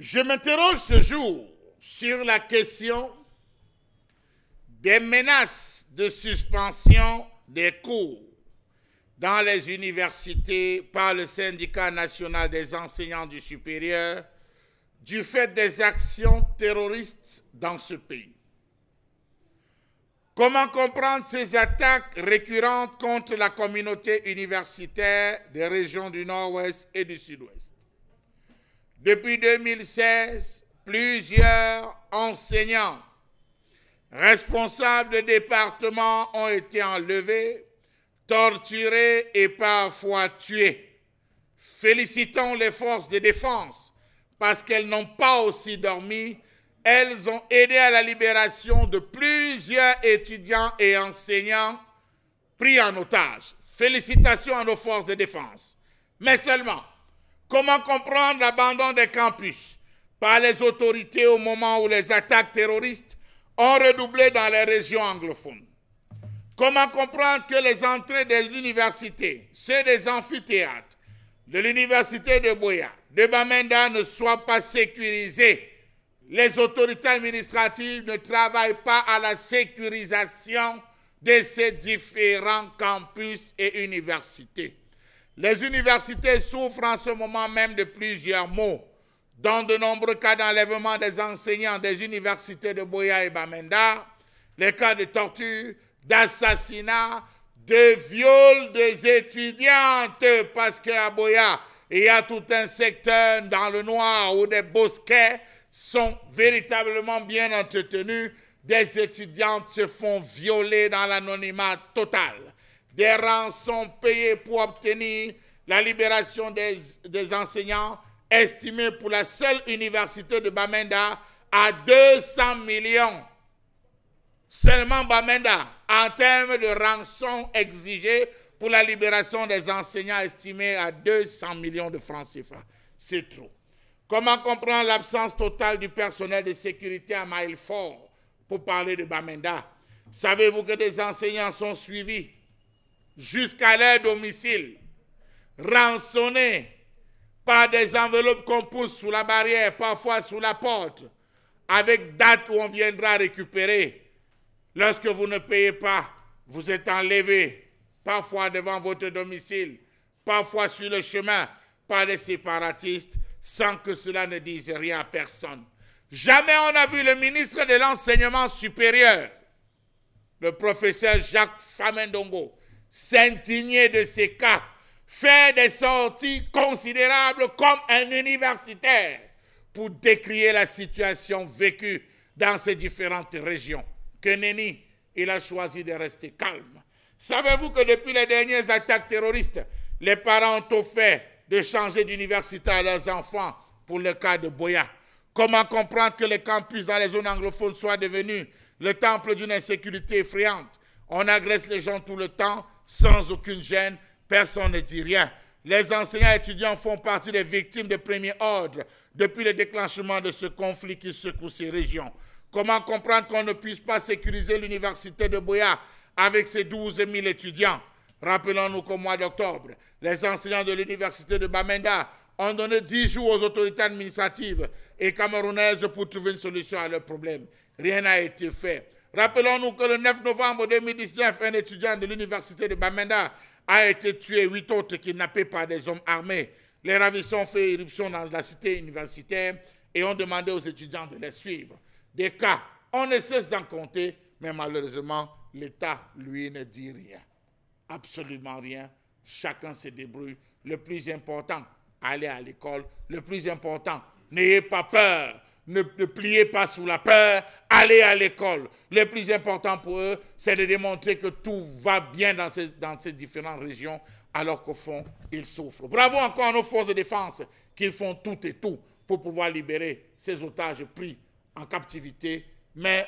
Je m'interroge ce jour sur la question des menaces de suspension des cours dans les universités par le syndicat national des enseignants du supérieur du fait des actions terroristes dans ce pays. Comment comprendre ces attaques récurrentes contre la communauté universitaire des régions du Nord-Ouest et du Sud-Ouest depuis 2016, plusieurs enseignants responsables de départements ont été enlevés, torturés et parfois tués. Félicitons les forces de défense parce qu'elles n'ont pas aussi dormi. Elles ont aidé à la libération de plusieurs étudiants et enseignants pris en otage. Félicitations à nos forces de défense. Mais seulement, Comment comprendre l'abandon des campus par les autorités au moment où les attaques terroristes ont redoublé dans les régions anglophones Comment comprendre que les entrées de l'université, ceux des amphithéâtres, de l'université de Boya, de Bamenda ne soient pas sécurisées Les autorités administratives ne travaillent pas à la sécurisation de ces différents campus et universités. Les universités souffrent en ce moment même de plusieurs maux, dans de nombreux cas d'enlèvement des enseignants des universités de Boya et Bamenda, les cas de torture, d'assassinat, de viol des étudiantes, parce qu'à Boya, il y a tout un secteur dans le noir où des bosquets sont véritablement bien entretenus. Des étudiantes se font violer dans l'anonymat total des rançons payées pour obtenir la libération des, enseignants, estimés pour la seule université de Bamenda à 200 millions. Seulement Bamenda, en termes de rançons exigées pour la libération des enseignants, estimés à 200 millions de francs CFA. C'est trop. Comment comprendre l'absence totale du personnel de sécurité à Mailfort pour parler de Bamenda Savez-vous que des enseignants sont suivis jusqu'à leur domicile, rançonnés par des enveloppes qu'on pousse sous la barrière, parfois sous la porte, avec date où on viendra récupérer. Lorsque vous ne payez pas, vous êtes enlevé, parfois devant votre domicile, parfois sur le chemin, par les séparatistes, sans que cela ne dise rien à personne. Jamais on n'a vu le ministre de l'Enseignement supérieur, le professeur Jacques Famendongo, s'indigner de ces cas, faire des sorties considérables comme un universitaire pour décrier la situation vécue dans ces différentes régions. Que nenni, il a choisi de rester calme. Savez-vous que depuis les dernières attaques terroristes, les parents ont offert de changer d'université à leurs enfants pour le cas de Boya Comment comprendre que les campus dans les zones anglophones soient devenus le temple d'une insécurité effrayante On agresse les gens tout le temps, sans aucune gêne, personne ne dit rien. Les enseignants étudiants font partie des victimes de premier ordre depuis le déclenchement de ce conflit qui secoue ces régions. Comment comprendre qu'on ne puisse pas sécuriser l'université de Boya avec ses 12 000 étudiants Rappelons-nous qu'au mois d'octobre, les enseignants de l'université de Bamenda ont donné 10 jours aux autorités administratives et camerounaises pour trouver une solution à leur problème. Rien n'a été fait. Rappelons-nous que le 9 novembre 2019, un étudiant de l'université de Bamenda a été tué, huit autres kidnappés par des hommes armés. Les ravisseurs ont fait irruption dans la cité universitaire et ont demandé aux étudiants de les suivre. Des cas, on ne cesse d'en compter, mais malheureusement, l'État, lui, ne dit rien. Absolument rien. Chacun se débrouille. Le plus important, allez à l'école. Le plus important, n'ayez pas peur ne, pliez pas sous la peur, allez à l'école. Le plus important pour eux, c'est de démontrer que tout va bien dans ces, dans ces différentes régions, alors qu'au fond, ils souffrent. Bravo encore à nos forces de défense, qui font tout et tout pour pouvoir libérer ces otages pris en captivité, mais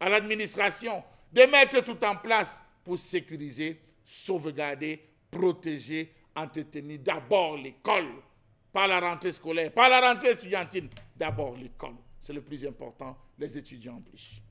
à l'administration de mettre tout en place pour sécuriser, sauvegarder, protéger, entretenir d'abord l'école pas la rentrée scolaire, pas la rentrée étudiantine, d'abord l'école. C'est le plus important, les étudiants en plus.